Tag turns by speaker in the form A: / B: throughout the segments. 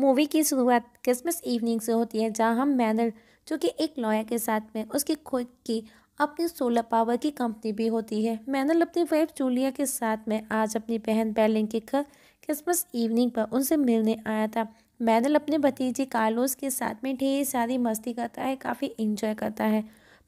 A: movie की शुरुआत Christmas evening से होती है जहां हम मैनर जो कि एक लॉयर के साथ में उसकी खुद की अपनी सोलर पावर की कंपनी भी होती है मैनल अपनी वाइफ जूलिया के साथ में आज अपनी बहन बैलिन के घर क्रिसमस इवनिंग पर उनसे मिलने आया था मैनल अपने भतीजे कार्लोस के साथ में ढेर सारी मस्ती करता है काफ़ी इंजॉय करता है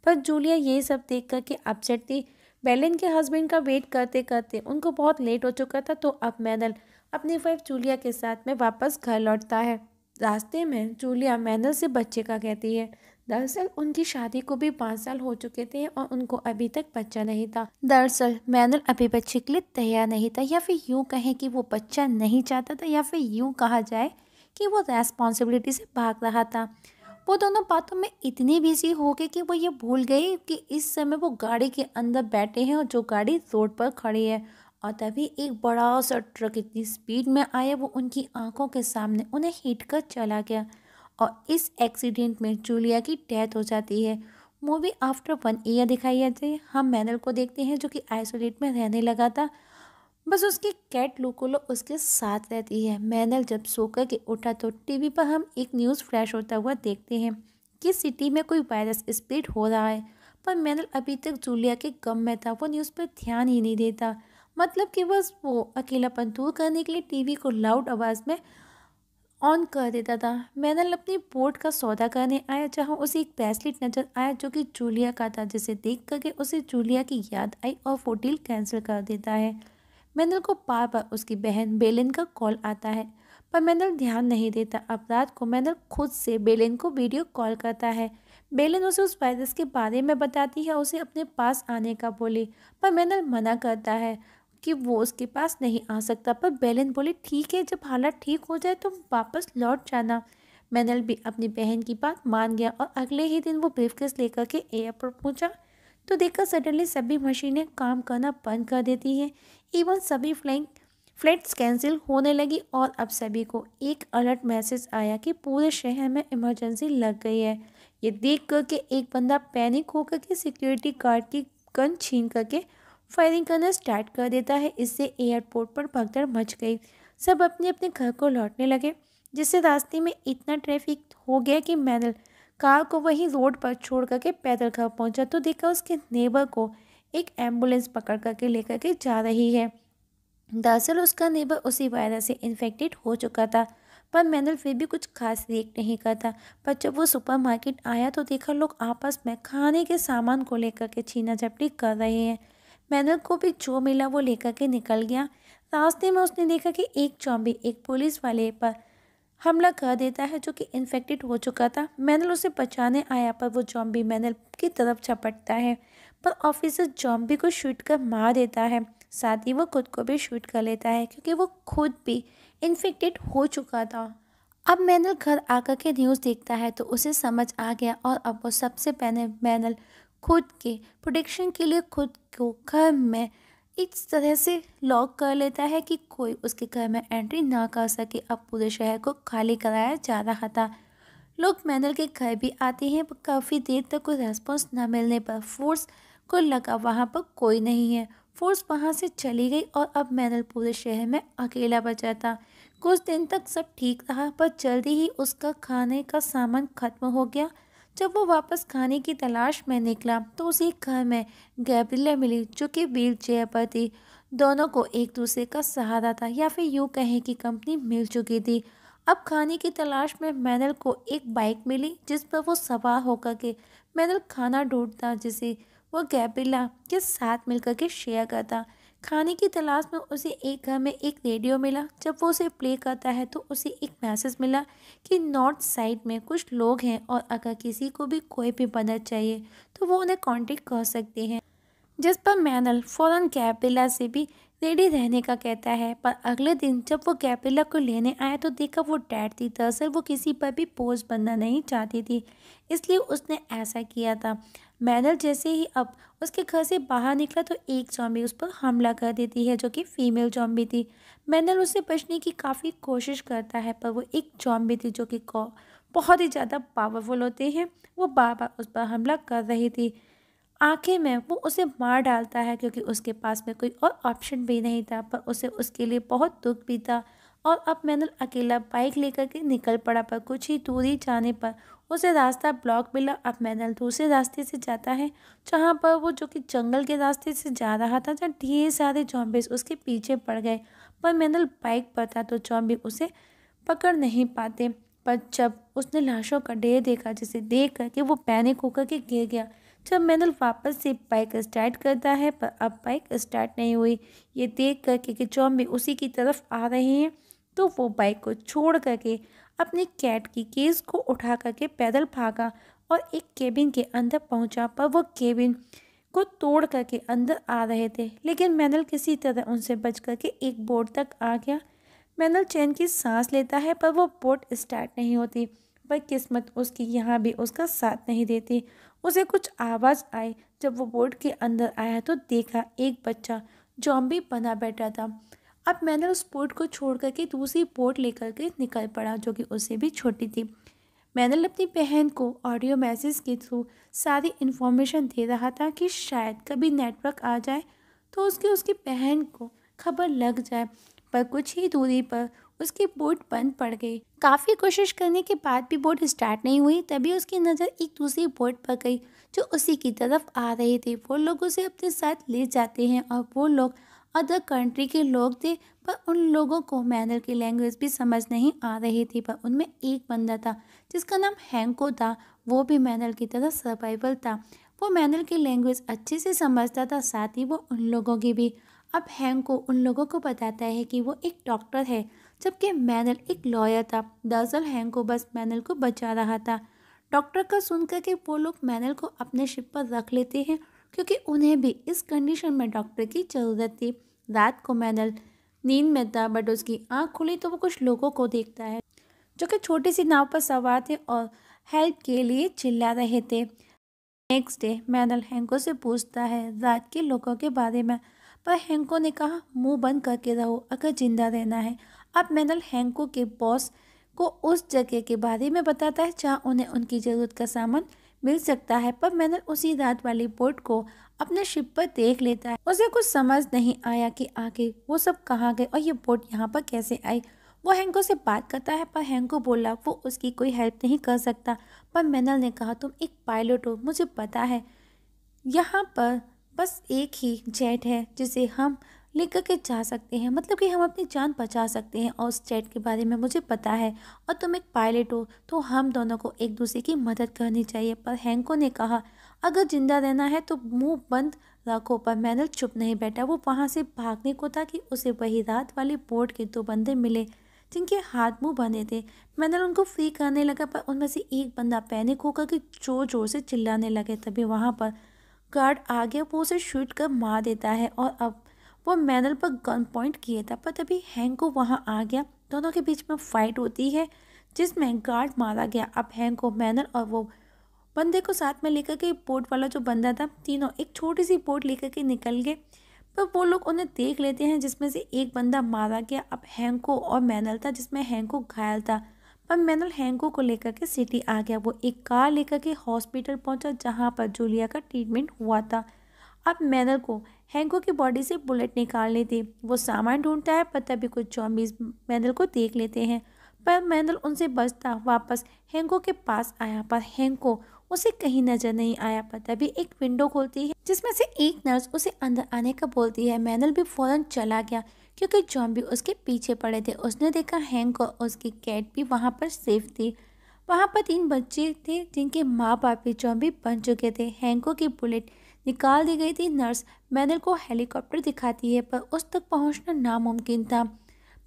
A: पर जूलिया ये सब देख कर के अपसेट थी बैलिन के हस्बैंड का वेट करते करते उनको बहुत लेट हो चुका था तो अब मैनल अपनी वाइफ जूलिया के साथ में वापस घर लौटता है रास्ते में जूलिया मैनल से बच्चे का कहती है दरअसल उनकी शादी को भी पाँच साल हो चुके थे और उनको अभी तक बच्चा नहीं था दरअसल मैनल अभी बच्चे के लिए तैयार नहीं था या फिर यूँ कहें कि वो बच्चा नहीं चाहता था या फिर यूँ कहा जाए कि वो रेस्पॉन्सिबिलिटी से भाग रहा था वो दोनों बातों में इतनी बिजी हो गए कि वो ये भूल गई कि इस समय वो गाड़ी के अंदर बैठे हैं और जो गाड़ी रोड पर खड़ी है और तभी एक बड़ा सा ट्रक इतनी स्पीड में आया वो उनकी आंखों के सामने उन्हें हिट कर चला गया और इस एक्सीडेंट में जूलिया की डेथ हो जाती है मूवी आफ्टर वन ईयर दिखाई जाती है हम मैनल को देखते हैं जो कि आइसोलेट में रहने लगा था बस उसकी कैट लूकोलो उसके साथ रहती है मैनल जब सोकर के उठा तो टीवी पर हम एक न्यूज़ फ्लैश होता हुआ देखते हैं कि सिटी में कोई वायरस स्प्रेड हो रहा है पर मैनल अभी तक जूलिया के गम में था वो न्यूज़ पर ध्यान ही नहीं देता मतलब कि बस वो अकेलापन दूर करने के लिए टीवी को लाउड आवाज़ में ऑन कर देता था मैनल अपनी बोट का सौदा करने आया जहाँ उसे एक ब्रेसलेट नज़र आया जो कि जूलिया का था जिसे देख करके उसे जूलिया की याद आई और वो डील कैंसिल कर देता है मैनल को बार बार उसकी बहन बेलिन का कॉल आता है पर मैनल ध्यान नहीं देता अब रात को मैनल खुद से बेलिन को वीडियो कॉल करता है बेलिन उसे उस वायरस के बारे में बताती है उसे अपने पास आने का बोले पर मैनल मना करता है कि वो उसके पास नहीं आ सकता पर बेलन बोले ठीक है जब हालत ठीक हो जाए तो वापस लौट जाना मैनल भी अपनी बहन की बात मान गया और अगले ही दिन वो ब्रीफकेस लेकर के एयरपोर्ट पहुंचा तो देखा सडनली सभी मशीनें काम करना बंद कर देती हैं इवन सभी फ्लाइंग फ्लाइट्स कैंसिल होने लगी और अब सभी को एक अलर्ट मैसेज आया कि पूरे शहर में इमरजेंसी लग गई है ये देख कर के एक बंदा पैनिक होकर के सिक्योरिटी गार्ड की गन छीन करके फायरिंग करना स्टार्ट कर देता है इससे एयरपोर्ट पर भगदड़ मच गई सब अपने अपने घर को लौटने लगे जिससे रास्ते में इतना ट्रैफिक हो गया कि मैनल कार को वहीं रोड पर छोड़ करके पैदल घर पहुंचा तो देखा उसके नेबर को एक एम्बुलेंस पकड़ करके लेकर के जा रही है दरअसल उसका नेबर उसी वायरस से इन्फेक्टेड हो चुका था पर मैनल फिर भी कुछ खास रिएक्ट नहीं करता पर जब वो सुपरमार्केट आया तो देखा लोग आपस में खाने के सामान को लेकर के छीना झपटी कर रहे हैं मैनल को भी जो मिला वो लेकर के निकल गया रास्ते में उसने देखा कि एक चौबी एक पुलिस वाले पर हमला कर देता है जो कि इन्फेक्टेड हो चुका था मैनल उसे बचाने आया पर वो जॉम्बी मैनल की तरफ झपटता है पर ऑफिसर जॉम्बी को शूट कर मार देता है साथ ही वो खुद को भी शूट कर लेता है क्योंकि वो खुद भी इन्फेक्टेड हो चुका था अब मैनल घर आकर के न्यूज़ देखता है तो उसे समझ आ गया और अब वो सबसे पहले मैनल खुद के प्रोटेक्शन के लिए खुद को घर में इस तरह से लॉक कर लेता है कि कोई उसके घर में एंट्री ना कर सके अब पूरे शहर को खाली कराया जा रहा था लोग मैनल के घर भी आते हैं पर काफ़ी देर तक कोई रेस्पॉन्स न मिलने पर फोर्स को लगा वहाँ पर कोई नहीं है फोर्स वहाँ से चली गई और अब मैनल पूरे शहर में अकेला बचा था कुछ दिन तक सब ठीक रहा पर जल्दी ही उसका खाने का सामान खत्म हो गया जब वो वापस खाने की तलाश में निकला तो उसी घर में गैब्रिला मिली जो कि व्हील चेयर पर थी दोनों को एक दूसरे का सहारा था या फिर यूँ कहें कि कंपनी मिल चुकी थी अब खाने की तलाश में मैनल को एक बाइक मिली जिस पर वो सवार होकर के मैनल खाना ढूंढता जिसे वो गैब्रिला के साथ मिलकर के शेयर करता खाने की तलाश में उसे एक घर में एक रेडियो मिला जब वो उसे प्ले करता है तो उसे एक मैसेज मिला कि नॉर्थ साइड में कुछ लोग हैं और अगर किसी को भी कोई भी मदद चाहिए तो वो उन्हें कांटेक्ट कर सकते हैं जिस पर मैनल फ़ौरन कैपिला से भी रेडी रहने का कहता है पर अगले दिन जब वो कैपिला को लेने आया तो देखा वो डैड थी दरअसल वो किसी पर भी पोज बनना नहीं चाहती थी इसलिए उसने ऐसा किया था मैनल जैसे ही अब उसके घर से बाहर निकला तो एक जॉम्बी उस पर हमला कर देती है जो कि फीमेल जॉम्बी थी मैनल उससे बचने की काफ़ी कोशिश करता है पर वो एक जॉम्बी थी जो कि बहुत ही ज़्यादा पावरफुल होते हैं वो बार बार उस पर हमला कर रही थी आखिर में वो उसे मार डालता है क्योंकि उसके पास में कोई और ऑप्शन भी नहीं था पर उसे उसके लिए बहुत दुख भी था और अब मैंने अकेला बाइक लेकर के निकल पड़ा पर कुछ ही दूर ही जाने पर उसे रास्ता ब्लॉक मिला अब मैनल दूसरे रास्ते से जाता है जहाँ पर वो जो कि जंगल के रास्ते से जा रहा था जहाँ ढेर सारे जॉम्बिस उसके पीछे पड़ गए पर मैनल बाइक पर था तो जॉम्बी उसे पकड़ नहीं पाते पर जब उसने लाशों का ढेर देखा जिसे देख करके वो पैनिक होकर के गिर गया जब मैनल वापस से बाइक स्टार्ट करता है पर अब बाइक स्टार्ट नहीं हुई ये देख करके कि चॉम्बी उसी की तरफ आ रहे हैं तो वो बाइक को छोड़ करके अपने कैट की केस को उठा करके पैदल भागा और एक केबिन के अंदर पहुंचा पर वो केबिन को तोड़ करके अंदर आ रहे थे लेकिन मैनल किसी तरह उनसे बच करके एक बोर्ड तक आ गया मैनल चैन की सांस लेता है पर वो बोट स्टार्ट नहीं होती पर किस्मत उसकी यहाँ भी उसका साथ नहीं देती उसे कुछ आवाज़ आई जब वो बोट के अंदर आया तो देखा एक बच्चा जॉम्बी बना बैठा था अब मैंने उस पोर्ट को छोड़ करके दूसरी पोर्ट लेकर के निकल पड़ा जो कि उससे भी छोटी थी मैंने अपनी बहन को ऑडियो मैसेज के थ्रू सारी इन्फॉर्मेशन दे रहा था कि शायद कभी नेटवर्क आ जाए तो उसकी उसकी बहन को खबर लग जाए पर कुछ ही दूरी पर उसकी बोट बंद पड़ गई काफ़ी कोशिश करने के बाद भी बोट स्टार्ट नहीं हुई तभी उसकी नज़र एक दूसरी बोट पर गई जो उसी की तरफ आ रही थी वो लोग उसे अपने साथ ले जाते हैं और वो लोग अदर कंट्री के लोग थे पर उन लोगों को मैनर की लैंग्वेज भी समझ नहीं आ रही थी पर उनमें एक बंदा था जिसका नाम हैंको था वो भी मैनर की तरह सर्वाइवल था वो मैनर की लैंग्वेज अच्छे से समझता था साथ ही वो उन लोगों की भी अब हैंको उन लोगों को बताता है कि वो एक डॉक्टर है जबकि मैनल एक लॉयर था दरअसल हैंको बस मैनल को बचा रहा था डॉक्टर का सुनकर के वो लोग मैनल को अपने शिप पर रख लेते हैं क्योंकि उन्हें भी इस कंडीशन में डॉक्टर की ज़रूरत थी रात को मैनल नींद में था बट उसकी आँख खुली तो वो कुछ लोगों को देखता है जो कि छोटी सी नाव पर सवार थे और हेल्प के लिए चिल्ला रहे थे नेक्स्ट डे मैनल हैंको से पूछता है रात के लोगों के बारे में पर हैंको ने कहा मुंह बंद करके रहो अगर जिंदा रहना है अब मैनल हैंको के बॉस को उस जगह के बारे में बताता है जहाँ उन्हें उनकी ज़रूरत का सामान मिल सकता है पर मैनल उसी रात वाली बोट को अपने शिप पर देख लेता है उसे कुछ समझ नहीं आया कि आगे वो सब कहाँ गए और ये बोट यहाँ पर कैसे आई वो हैंको से बात करता है पर हैंको बोला वो उसकी कोई हेल्प नहीं कर सकता पर मैनल ने कहा तुम एक पायलट हो मुझे पता है यहाँ पर बस एक ही जेट है जिसे हम ले करके जा सकते हैं मतलब कि हम अपनी जान बचा सकते हैं और उस चैट के बारे में मुझे पता है और तुम एक पायलट हो तो हम दोनों को एक दूसरे की मदद करनी चाहिए पर हैंको ने कहा अगर ज़िंदा रहना है तो मुंह बंद रखो पर मैनल चुप नहीं बैठा वो वहाँ से भागने को था कि उसे वही रात वाले बोर्ड के दो बंदे मिले जिनके हाथ मुंह बने थे मैनल उनको फ्री करने लगा पर उनमें से एक बंदा पैनिक होकर के जोर जोर से चिल्लाने लगे तभी वहाँ पर गार्ड आ गया वो उसे शूट कर मार देता है और अब वो मैनल पर गन पॉइंट किए था पर तभी हैंको वहाँ आ गया दोनों के बीच में फाइट होती है जिसमें गार्ड मारा गया अब हैंको मैनल और वो बंदे को साथ में लेकर के बोट वाला जो बंदा था तीनों एक छोटी सी बोट लेकर के निकल गए पर वो लोग उन्हें देख लेते हैं जिसमें से एक बंदा मारा गया अब हैंको और मैनल था जिसमें हैंको घायल था पर मैनल हैंको को लेकर के सिटी आ गया वो एक कार लेकर के हॉस्पिटल पहुंचा जहां पर जूलिया का ट्रीटमेंट हुआ था अब मैनर को हैंको की बॉडी से बुलेट निकाल दे वो सामान ढूंढता है पर तभी कुछ जॉम्बीज मैनल को देख लेते हैं पर मैनल उनसे बचता वापस हैंको के पास आया पर हैंको उसे कहीं नजर नहीं आया पर तभी एक विंडो खोलती है जिसमें से एक नर्स उसे अंदर आने का बोलती है मैनल भी फौरन चला गया क्योंकि जॉम्बी उसके पीछे पड़े थे उसने देखा हैंको और उसकी कैट भी वहाँ पर सेफ थी वहाँ पर तीन बच्चे थे जिनके माँ बाप भी जॉम्बी बन चुके थे हैंको की बुलेट निकाल दी गई थी नर्स मैनल को हेलीकॉप्टर दिखाती है पर उस तक पहुंचना नामुमकिन था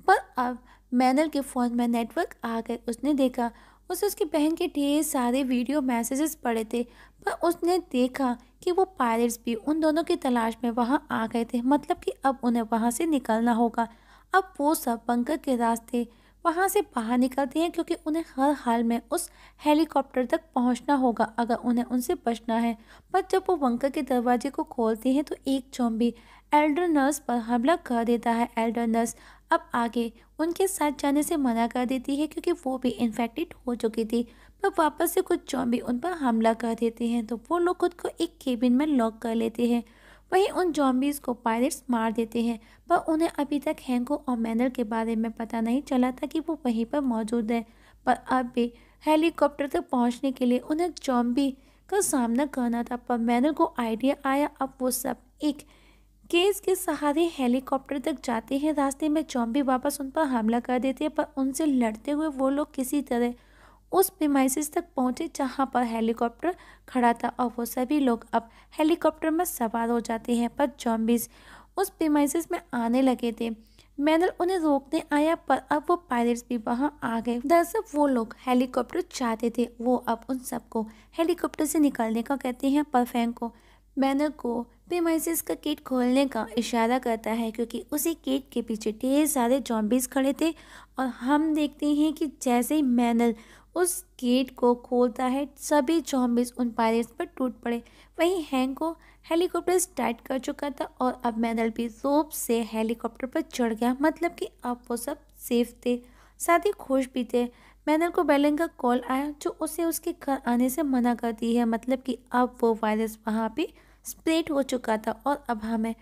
A: पर अब मैनल के फ़ोन में नेटवर्क आ गए उसने देखा उसे उसकी बहन के ढेर सारे वीडियो मैसेजेस पड़े थे पर उसने देखा कि वो पायलट्स भी उन दोनों की तलाश में वहाँ आ गए थे मतलब कि अब उन्हें वहाँ से निकलना होगा अब वो सब बंकर के रास्ते वहाँ से बाहर निकलते हैं क्योंकि उन्हें हर हाल में उस हेलीकॉप्टर तक पहुँचना होगा अगर उन्हें उनसे बचना है पर जब वो बंकर के दरवाजे को खोलते हैं तो एक चौंबी एल्डर नर्स पर हमला कर देता है एल्डर नर्स अब आगे उनके साथ जाने से मना कर देती है क्योंकि वो भी इन्फेक्टेड हो चुकी थी पर वापस से कुछ चौम्बी उन पर हमला कर देते हैं तो वो लोग खुद को एक केबिन में लॉक कर लेते हैं वहीं उन जॉम्बीज़ को पायलट्स मार देते हैं पर उन्हें अभी तक हैंको और मैनर के बारे में पता नहीं चला था कि वो वहीं पर मौजूद है पर अब भी हेलीकॉप्टर तक पहुंचने के लिए उन्हें जॉम्बी का सामना करना था पर मैनर को आइडिया आया अब वो सब एक केस के सहारे हेलीकॉप्टर तक जाते हैं रास्ते में जॉम्बी वापस उन पर हमला कर देते हैं पर उनसे लड़ते हुए वो लोग किसी तरह उस पेमाइसिस तक पहुंचे जहां पर हेलीकॉप्टर खड़ा था और वो सभी लोग अब हेलीकॉप्टर में सवार हो जाते हैं पर जॉम्बिस उस पेमाइसिस में आने लगे थे मैनल उन्हें रोकने आया पर अब वो पायलट्स भी वहाँ आ गए दरअसल वो लोग हेलीकॉप्टर चाहते थे वो अब उन सबको हेलीकॉप्टर से निकलने का कहते हैं पर फैंको को बैनर को पेमाइसिस का किट खोलने का इशारा करता है क्योंकि उसी किट के पीछे ढेर सारे जॉम्बिस खड़े थे और हम देखते हैं कि जैसे ही मैनल उस गेट को खोलता है सभी जॉम्बिस उन पायरेट्स पर टूट पड़े वहीं हैंग को हेलीकॉप्टर स्टार्ट कर चुका था और अब मैनल भी रोप से हेलीकॉप्टर पर चढ़ गया मतलब कि अब वो सब सेफ थे साथ ही खुश भी थे मैनर को बेलन का कॉल आया जो उसे उसके घर आने से मना करती है मतलब कि अब वो वायरस वहाँ पे स्प्रेड हो चुका था और अब हमें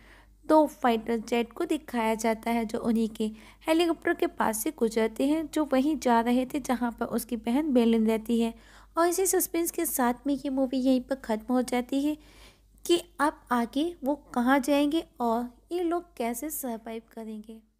A: दो फाइटर जेट को दिखाया जाता है जो उन्हीं के हेलीकॉप्टर के पास से गुजरते हैं जो वहीं जा रहे थे जहाँ पर उसकी बहन बेलन रहती है और इसी सस्पेंस के साथ में ये मूवी यहीं पर ख़त्म हो जाती है कि अब आगे वो कहाँ जाएंगे और ये लोग कैसे सर्वाइव करेंगे